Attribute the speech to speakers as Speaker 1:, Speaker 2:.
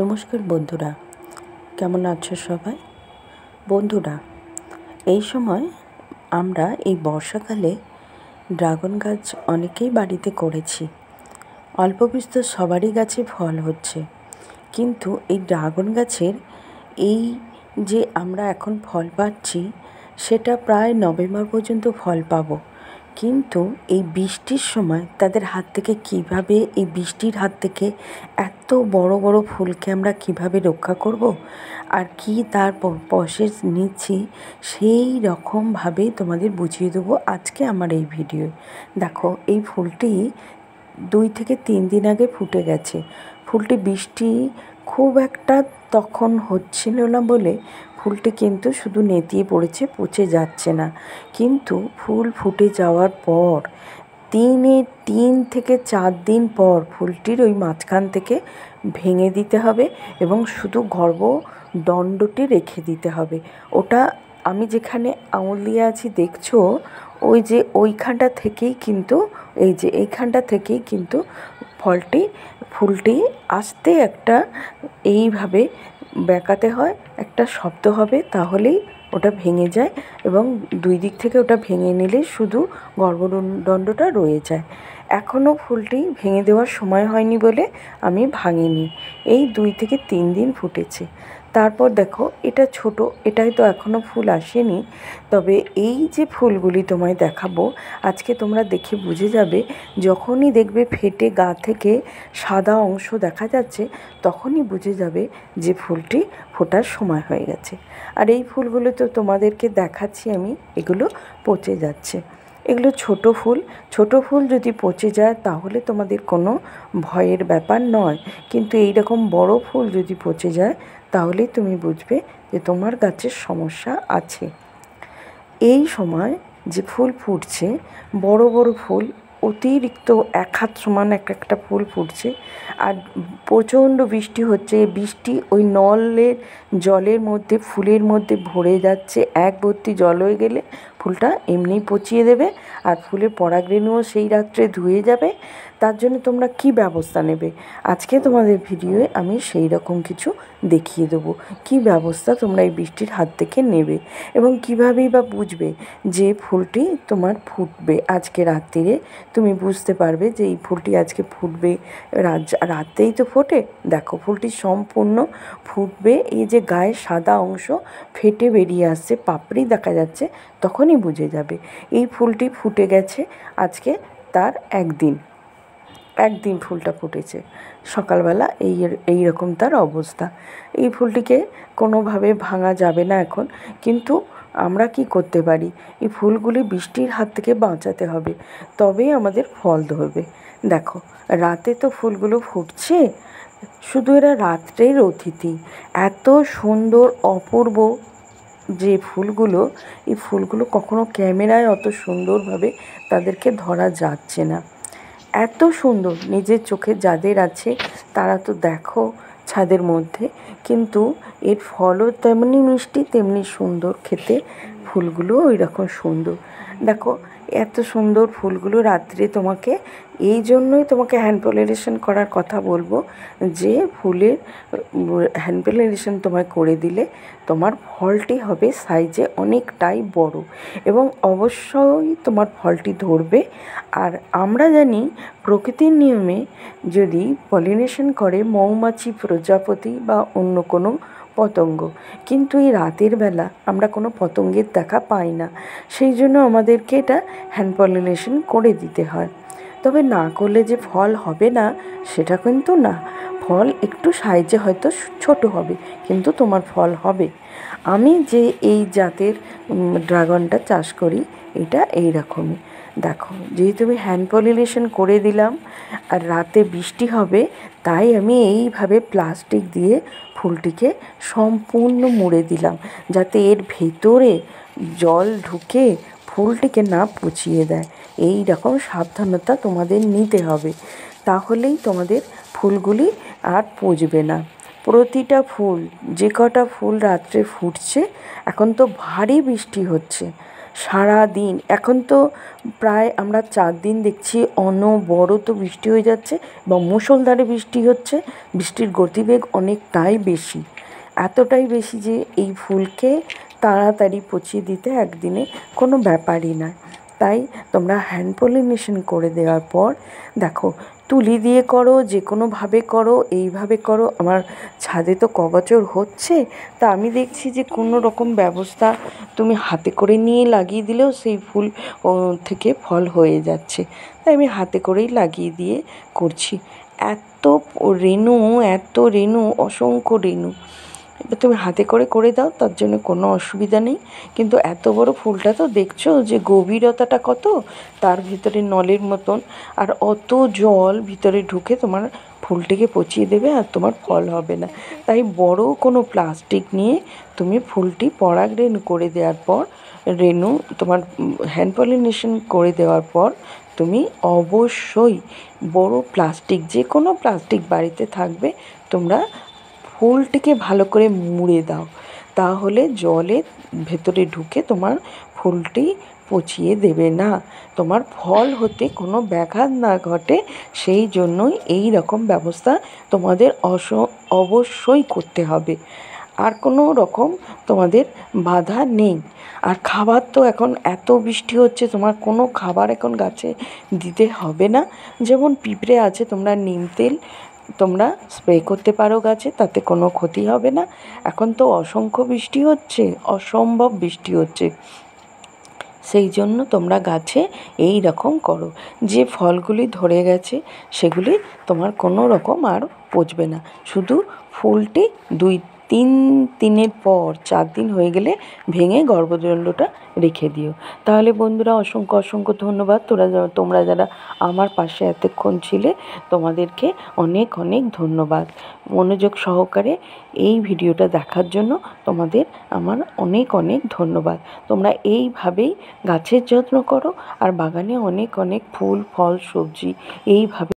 Speaker 1: নমস্কার বন্ধুরা কেমন আছো সবাই বন্ধুরা এই সময় আমরা এই বর্ষাকালে ড্রাগন গাছ অনেকেই বাড়িতে করেছি অল্প বিস্তর সবারই গাছে ফল হচ্ছে কিন্তু এই ড্রাগন গাছের এই যে আমরা এখন ফল পাচ্ছি সেটা প্রায় নভেম্বর পর্যন্ত ফল পাবো কিন্তু এই বৃষ্টির সময় তাদের হাত থেকে কিভাবে এই বৃষ্টির হাত থেকে এত বড় বড় ফুলকে আমরা কিভাবে রক্ষা করব আর কি তার প্রসেস নিচ্ছি সেই রকমভাবে তোমাদের বুঝিয়ে দেবো আজকে আমার এই ভিডিও দেখো এই ফুলটি দুই থেকে তিন দিন আগে ফুটে গেছে ফুলটি বৃষ্টি খুব একটা তখন হচ্ছিল না বলে ফুলটি কিন্তু শুধু নেতিয়ে পড়েছে পচে যাচ্ছে না কিন্তু ফুল ফুটে যাওয়ার পর তিনে তিন থেকে চার দিন পর ফুলটির ওই মাঝখান থেকে ভেঙে দিতে হবে এবং শুধু গর্ভদণ্ডটি রেখে দিতে হবে ওটা আমি যেখানে আঙুল দিয়ে আছি দেখছো ওই যে ওইখানটা থেকেই কিন্তু এই যে এইখানটা থেকেই কিন্তু ফলটি ফুলটি আসতে একটা এইভাবে বেঁকাতে হয় একটা শব্দ হবে তাহলেই ওটা ভেঙে যায় এবং দুই দিক থেকে ওটা ভেঙে নিলে শুধু গর্ভদণ্ডটা রয়ে যায় এখনও ফুলটি ভেঙে দেওয়ার সময় হয়নি বলে আমি ভাঙিনি এই দুই থেকে তিন দিন ফুটেছে তারপর দেখো এটা ছোট এটাই তো এখনও ফুল আসেনি তবে এই যে ফুলগুলি তোমায় দেখাবো আজকে তোমরা দেখে বুঝে যাবে যখনই দেখবে ফেটে গা থেকে সাদা অংশ দেখা যাচ্ছে তখনই বুঝে যাবে যে ফুলটি ফোটার সময় হয়ে গেছে আর এই ফুলগুলো তো তোমাদেরকে দেখাচ্ছি আমি এগুলো পচে যাচ্ছে এগুলো ছোট ফুল ছোট ফুল যদি পচে যায় তাহলে তোমাদের কোনো ভয়ের ব্যাপার নয় কিন্তু এই রকম বড় ফুল যদি পচে যায় তাহলেই তুমি বুঝবে যে তোমার গাছের সমস্যা আছে এই সময় যে ফুল ফুটছে বড় বড় ফুল অতিরিক্ত এক হাত সমান এক একটা ফুল ফুটছে আর প্রচণ্ড বৃষ্টি হচ্ছে বৃষ্টি ওই নলের জলের মধ্যে ফুলের মধ্যে ভরে যাচ্ছে এক ভর্তি জল হয়ে গেলে ফুলটা এমনি পচিয়ে দেবে আর ফুলে রেণুও সেই রাত্রে ধুয়ে যাবে তার জন্য তোমরা কি ব্যবস্থা নেবে আজকে তোমাদের ভিডিওয়ে আমি সেই রকম কিছু দেখিয়ে দেব কি ব্যবস্থা তোমরা এই বৃষ্টির হাত থেকে নেবে এবং কিভাবেই বা বুঝবে যে ফুলটি তোমার ফুটবে আজকে রাত্রিরে তুমি বুঝতে পারবে যে এই ফুলটি আজকে ফুটবে রাতেই তো ফোটে দেখো ফুলটি সম্পূর্ণ ফুটবে এই যে গায়ে সাদা অংশ ফেটে বেরিয়ে আসছে পাপড়ি দেখা যাচ্ছে তখনই বুঝে যাবে এই ফুলটি ফুটে গেছে আজকে তার একদিন একদিন ফুলটা ফুটেছে সকালবেলা এই এই রকম তার অবস্থা এই ফুলটিকে কোনোভাবে ভাঙা যাবে না এখন কিন্তু আমরা কি করতে পারি এই ফুলগুলি বৃষ্টির হাত থেকে বাঁচাতে হবে তবেই আমাদের ফল ধরবে দেখো রাতে তো ফুলগুলো ফুটছে শুধু এরা রাত্রের অতিথি এত সুন্দর অপূর্ব যে ফুলগুলো এই ফুলগুলো কখনো ক্যামেরায় অত সুন্দরভাবে তাদেরকে ধরা যাচ্ছে না এত সুন্দর নিজের চোখে যাদের আছে তারা তো দেখো ছাদের মধ্যে কিন্তু এর ফলও তেমনি মিষ্টি তেমনি সুন্দর খেতে ফুলগুলো ওই রকম সুন্দর দেখো এত সুন্দর ফুলগুলো রাত্রে তোমাকে এই জন্যই তোমাকে হ্যান্ড পলিনেশন করার কথা বলবো যে ফুলের হ্যান্ড পলিনেশন তোমায় করে দিলে তোমার ফলটি হবে সাইজে অনেকটাই বড় এবং অবশ্যই তোমার ফলটি ধরবে আর আমরা জানি প্রকৃতির নিয়মে যদি পলিনেশন করে মৌমাছি প্রজাপতি বা অন্য কোনো পতঙ্গ কিন্তু এই রাতের বেলা আমরা কোনো পতঙ্গের দেখা পাই না সেই জন্য আমাদেরকে এটা হ্যান্ড পলিনেশন করে দিতে হয় তবে না করলে যে ফল হবে না সেটা কিন্তু না ফল একটু সাইজে হয়তো ছোট হবে কিন্তু তোমার ফল হবে আমি যে এই জাতের ড্রাগনটা চাষ করি এটা এই রকমই দেখো যেহেতু আমি হ্যান্ড পলিনেশন করে দিলাম আর রাতে বৃষ্টি হবে তাই আমি এইভাবে প্লাস্টিক দিয়ে ফুলটিকে সম্পূর্ণ মুড়ে দিলাম যাতে এর ভেতরে জল ঢুকে ফুলটিকে না পচিয়ে দেয় এই রকম সাবধানতা তোমাদের নিতে হবে তাহলেই তোমাদের ফুলগুলি আর পচবে না প্রতিটা ফুল যে কটা ফুল রাত্রে ফুটছে এখন তো ভারী বৃষ্টি হচ্ছে সারা দিন এখন তো প্রায় আমরা চার দিন দেখছি অনবরত বৃষ্টি হয়ে যাচ্ছে বা মুষলধারে বৃষ্টি হচ্ছে বৃষ্টির গতিবেগ অনেকটাই বেশি এতটাই বেশি যে এই ফুলকে তাড়াতাড়ি পচিয়ে দিতে একদিনে কোনো ব্যাপারই নয় তাই তোমরা হ্যান্ড পলিনেশন করে দেওয়ার পর দেখো তুলি দিয়ে করো যে কোনোভাবে করো এইভাবে করো আমার ছাদে তো কবচর হচ্ছে তা আমি দেখছি যে কোনো রকম ব্যবস্থা তুমি হাতে করে নিয়ে লাগিয়ে দিলেও সেই ফুল থেকে ফল হয়ে যাচ্ছে তাই আমি হাতে করেই লাগিয়ে দিয়ে করছি এত রেণু এত রেণু অসংখ্য রেণু এবার তুমি হাতে করে করে দাও তার জন্য কোনো অসুবিধা নেই কিন্তু এত বড় ফুলটা তো দেখছো যে গভীরতাটা কত তার ভিতরে নলের মতন আর অত জল ভিতরে ঢুকে তোমার ফুলটিকে পচিয়ে দেবে আর তোমার ফল হবে না তাই বড় কোনো প্লাস্টিক নিয়ে তুমি ফুলটি পরাগ রেণু করে দেওয়ার পর রেণু তোমার হ্যান্ড পলিনেশন করে দেওয়ার পর তুমি অবশ্যই বড় প্লাস্টিক যে কোনো প্লাস্টিক বাড়িতে থাকবে তোমরা ফুলটিকে ভালো করে মুড়ে দাও তাহলে জলে ভেতরে ঢুকে তোমার ফুলটি পচিয়ে দেবে না তোমার ফল হতে কোনো ব্যাঘাত না ঘটে সেই জন্যই এই রকম ব্যবস্থা তোমাদের অস অবশ্যই করতে হবে আর কোনো রকম তোমাদের বাধা নেই আর খাবার তো এখন এত বৃষ্টি হচ্ছে তোমার কোনো খাবার এখন গাছে দিতে হবে না যেমন পিঁপড়ে আছে তোমরা নিম তেল তোমরা স্প্রে করতে পারো গাছে তাতে কোনো ক্ষতি হবে না এখন তো অসংখ্য বৃষ্টি হচ্ছে অসম্ভব বৃষ্টি হচ্ছে সেই জন্য তোমরা গাছে এই রকম করো যে ফলগুলি ধরে গেছে সেগুলি তোমার কোনো রকম আর পচবে না শুধু ফুলটি দুই তিন দিনের পর চার দিন হয়ে গেলে ভেঙে গর্ভদণ্ডটা রেখে দিও তাহলে বন্ধুরা অসংখ্য অসংখ্য ধন্যবাদ তোরা তোমরা যারা আমার পাশে এতক্ষণ ছিলে তোমাদেরকে অনেক অনেক ধন্যবাদ মনোযোগ সহকারে এই ভিডিওটা দেখার জন্য তোমাদের আমার অনেক অনেক ধন্যবাদ তোমরা এইভাবেই গাছের যত্ন করো আর বাগানে অনেক অনেক ফুল ফল সবজি এইভাবে